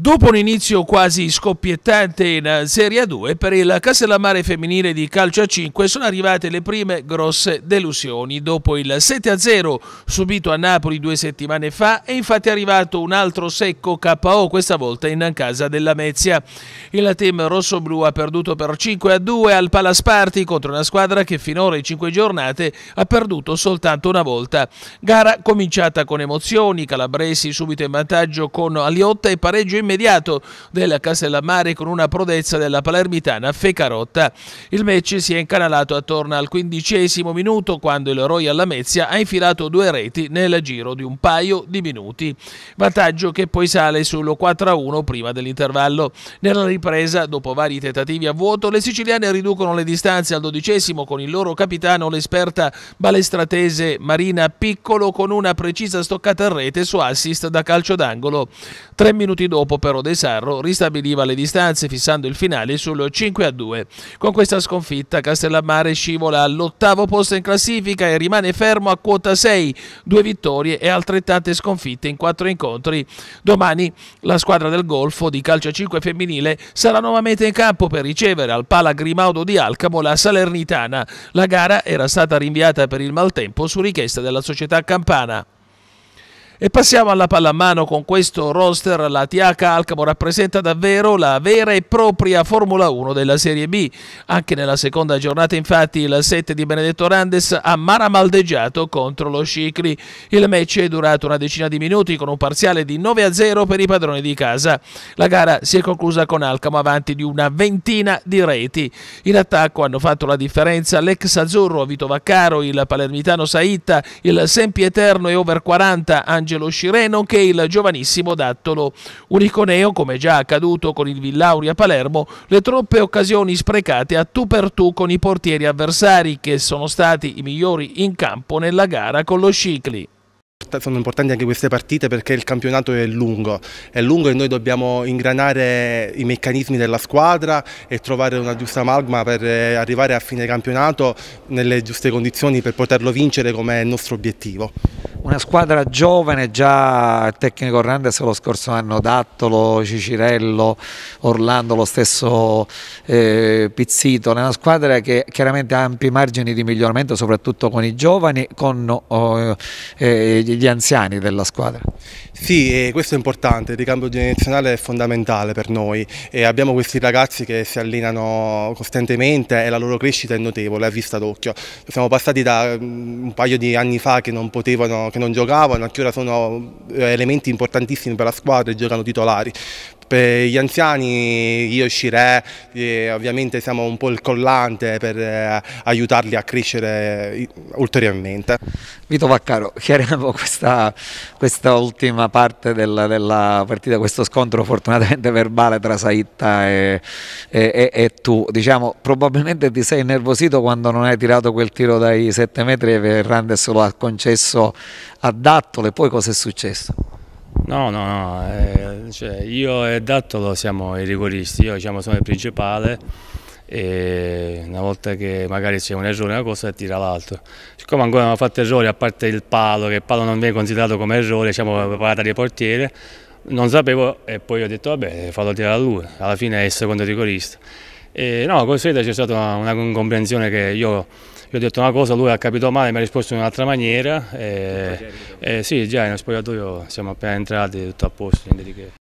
Dopo un inizio quasi scoppiettante in Serie 2, per il Castellammare femminile di calcio a 5 sono arrivate le prime grosse delusioni. Dopo il 7-0 subito a Napoli due settimane fa è infatti arrivato un altro secco KO, questa volta in casa della Mezia. Il team rossoblu ha perduto per 5-2 al Palasparti contro una squadra che finora in 5 giornate ha perduto soltanto una volta. Gara cominciata con emozioni, calabresi subito in vantaggio con Aliotta e pareggio in immediato del Castellammare con una prodezza della palermitana Fecarotta. Il match si è incanalato attorno al quindicesimo minuto quando il Royal Lamezia ha infilato due reti nel giro di un paio di minuti. Vantaggio che poi sale sullo 4-1 prima dell'intervallo. Nella ripresa, dopo vari tentativi a vuoto, le siciliane riducono le distanze al dodicesimo con il loro capitano, l'esperta balestratese Marina Piccolo, con una precisa stoccata a rete su assist da calcio d'angolo. Tre minuti dopo dopo però De Sarro ristabiliva le distanze fissando il finale sul 5-2. Con questa sconfitta Castellammare scivola all'ottavo posto in classifica e rimane fermo a quota 6, due vittorie e altrettante sconfitte in quattro incontri. Domani la squadra del Golfo di calcio 5 femminile sarà nuovamente in campo per ricevere al Pala Grimaudo di Alcamo la Salernitana. La gara era stata rinviata per il maltempo su richiesta della società campana. E passiamo alla pallamano con questo roster. La TH Alcamo rappresenta davvero la vera e propria Formula 1 della Serie B. Anche nella seconda giornata, infatti, il 7 di Benedetto Randes ha maramaldeggiato contro lo Scicli. Il match è durato una decina di minuti con un parziale di 9 a 0 per i padroni di casa. La gara si è conclusa con Alcamo avanti di una ventina di reti. In attacco hanno fatto la differenza l'ex azzurro Vito Vaccaro, il palermitano Saitta, il sempieterno e over 40 Angelo Angelo Cireno nonché il giovanissimo Dattolo. Un iconeo, come già accaduto con il Villauri a Palermo, le troppe occasioni sprecate a tu per tu con i portieri avversari, che sono stati i migliori in campo nella gara con lo Scicli sono importanti anche queste partite perché il campionato è lungo, è lungo e noi dobbiamo ingranare i meccanismi della squadra e trovare una giusta magma per eh, arrivare a fine campionato nelle giuste condizioni per poterlo vincere come è il nostro obiettivo una squadra giovane, già il tecnico Hernandez lo scorso anno, Dattolo, Cicirello, Orlando, lo stesso eh, Pizzito, una squadra che chiaramente ha ampi margini di miglioramento soprattutto con i giovani, con oh, eh, gli anziani della squadra. Sì, questo è importante, il ricambio generazionale è fondamentale per noi e abbiamo questi ragazzi che si allenano costantemente e la loro crescita è notevole, a vista d'occhio. Siamo passati da mm, un paio di anni fa che non potevano che non giocavano, anche ora sono eh, elementi importantissimi per la squadra e giocano titolari. Per gli anziani io e uscirei, eh, ovviamente siamo un po' il collante per eh, aiutarli a crescere eh, ulteriormente. Vito Vaccaro, chiariamo questa, questa ultima parte della, della, partita, questo scontro fortunatamente verbale tra Saitta e, e, e tu. Diciamo, probabilmente ti sei innervosito quando non hai tirato quel tiro dai 7 metri e Hernandez lo ha concesso a Dattole, poi cosa è successo? No, no, no, eh, cioè io e Dattolo siamo i rigoristi, io diciamo, sono il principale e una volta che magari c'è un errore una cosa tira l'altro. Siccome ancora non ho fatto errori, a parte il palo, che il palo non viene considerato come errore, diciamo parata di portiere, non sapevo e poi ho detto vabbè, fallo tirare a lui, alla fine è il secondo rigorista. E no, con Sreda c'è stata una, incomprensione che io gli ho detto una cosa, lui ha capito male, mi ha risposto in un'altra maniera. E, e eh, sì, già in spogliatoio siamo appena entrati, tutto a posto,